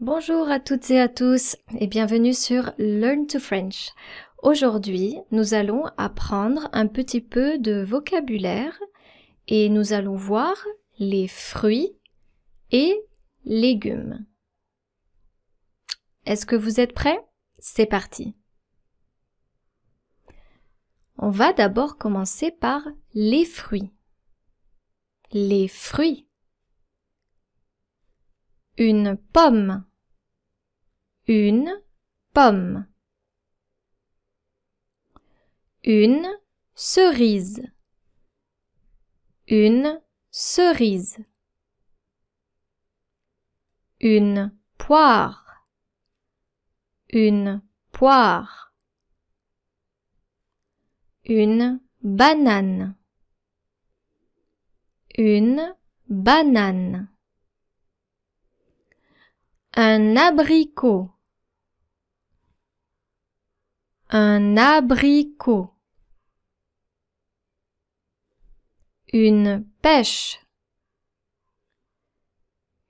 Bonjour à toutes et à tous et bienvenue sur Learn to French. Aujourd'hui, nous allons apprendre un petit peu de vocabulaire et nous allons voir les fruits et légumes. Est-ce que vous êtes prêts C'est parti. On va d'abord commencer par les fruits. Les fruits. Une pomme une pomme, une cerise, une cerise, une poire, une poire, une banane, une banane, un abricot, un abricot, une pêche,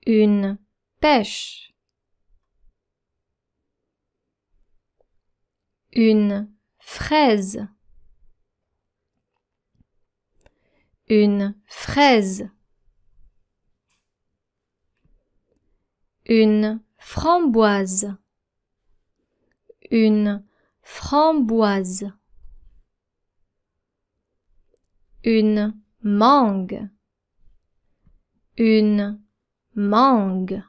une pêche, une fraise, une fraise, une framboise, une framboise une mangue une mangue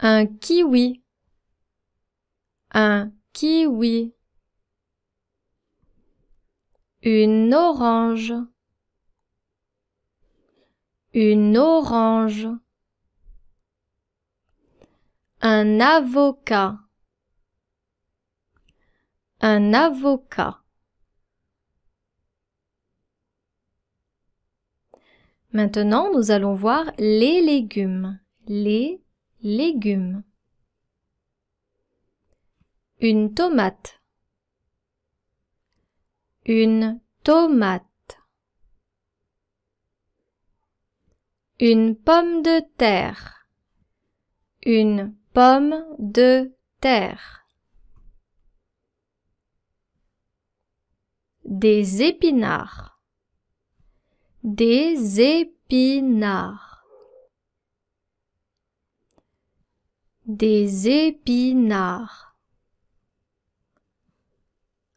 un kiwi un kiwi une orange une orange un avocat. Un avocat. Maintenant, nous allons voir les légumes. Les légumes. Une tomate. Une tomate. Une pomme de terre. Une Pomme de terre. Des épinards. Des épinards. Des épinards.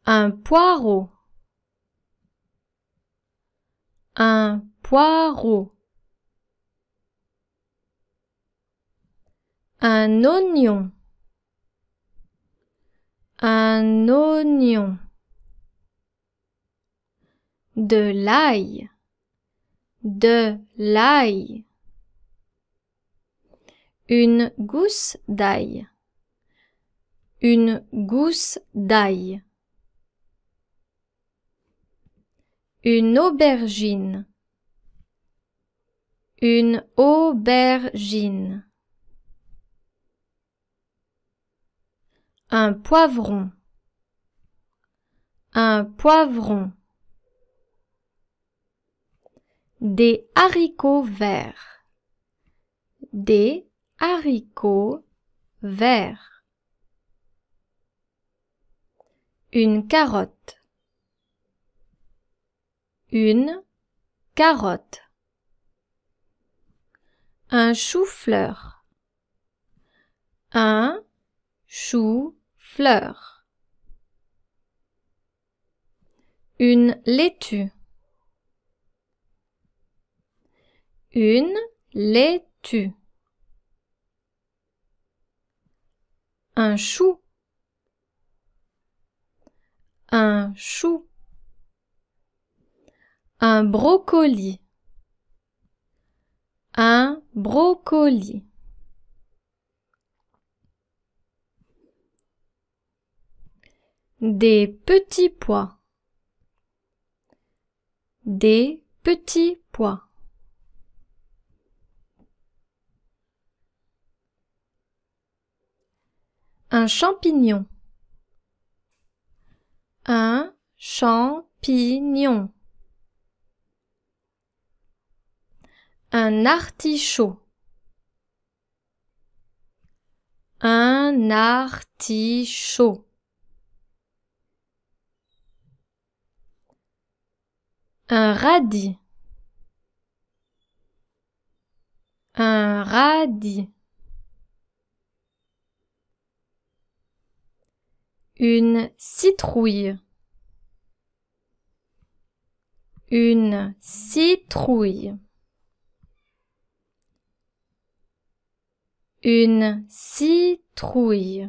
Un poireau. Un poireau. Un oignon. Un oignon. De l'ail. De l'ail. Une gousse d'ail. Une gousse d'ail. Une aubergine. Une aubergine. Un poivron. Un poivron. Des haricots verts. Des haricots verts. Une carotte. Une carotte. Un chou-fleur. Un chou fleur. Une laitue. Une laitue. Un chou. Un chou. Un brocoli. Un brocoli. Des petits pois. Des petits pois. Un champignon. Un champignon. Un artichaut. Un artichaut. Un radis. Un radis. Une citrouille. Une citrouille. Une citrouille.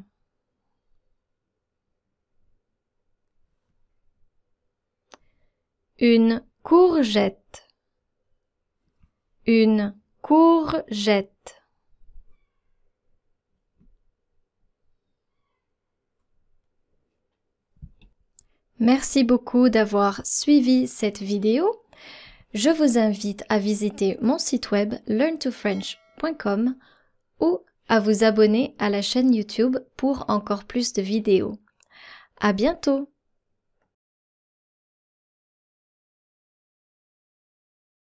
Une courgette une courgette Merci beaucoup d'avoir suivi cette vidéo. Je vous invite à visiter mon site web learntofrench.com ou à vous abonner à la chaîne YouTube pour encore plus de vidéos. À bientôt!